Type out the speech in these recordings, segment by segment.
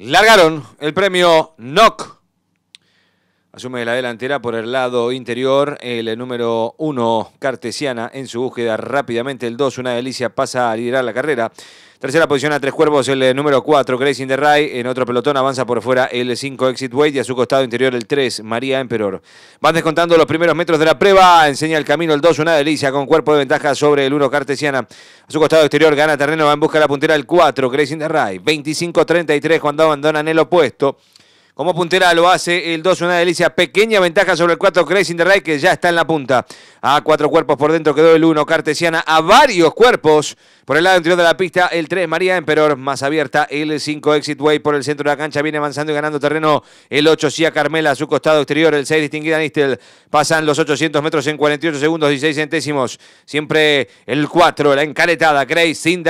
largaron el premio NOC. Asume la delantera por el lado interior el número 1 Cartesiana en su búsqueda rápidamente. El 2, una delicia, pasa a liderar la carrera. Tercera posición a Tres Cuervos, el eh, número 4, Grace de the Ray. En otro pelotón avanza por fuera el 5, Exit Weight. Y a su costado interior el 3, María Emperor. Van descontando los primeros metros de la prueba. Enseña el camino el 2, una delicia, con cuerpo de ventaja sobre el 1, Cartesiana. A su costado exterior gana terreno, va en busca de la puntera el 4, Grace the Ray. 25-33 cuando abandonan el opuesto. Como puntera lo hace el 2, una delicia. Pequeña ventaja sobre el 4, Crazy in que ya está en la punta. A cuatro cuerpos por dentro quedó el 1, Cartesiana. A varios cuerpos por el lado interior de la pista, el 3, María Emperor. Más abierta, el 5, Exit Way por el centro de la cancha. Viene avanzando y ganando terreno. El 8, Cia Carmela, a su costado exterior. El 6, Distinguida Nistel. Pasan los 800 metros en 48 segundos, 16 centésimos. Siempre el 4, la encaretada, Crazy in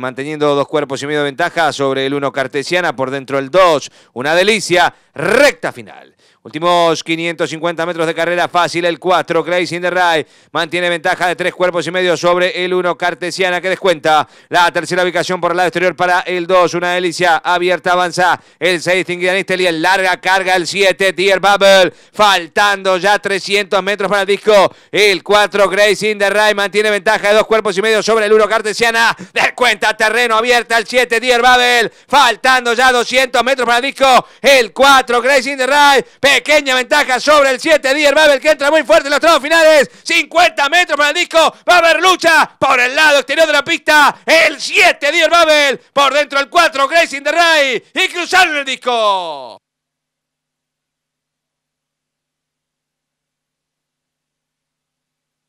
manteniendo dos cuerpos y medio de ventaja sobre el 1, Cartesiana. Por dentro el 2, una delicia recta final. Últimos 550 metros de carrera fácil, el 4, Grace in the Rye mantiene ventaja de tres cuerpos y medio sobre el 1, Cartesiana, que descuenta la tercera ubicación por el lado exterior para el 2, una delicia, abierta, avanza, el 6, y el larga carga, el 7, Tier Bubble, faltando ya 300 metros para el disco, el 4, Grace in the Rye mantiene ventaja de dos cuerpos y medio sobre el 1, Cartesiana, descuenta, terreno abierta, el 7, Tier Babel. faltando ya 200 metros para el disco, el 4, Grace in the Rye, Pequeña ventaja sobre el 7, Dier Babel que entra muy fuerte en los tramos finales. 50 metros para el disco. Va a haber lucha por el lado exterior de la pista. El 7, Dier Babel. Por dentro del 4, Grace in the Rye Y cruzaron el disco.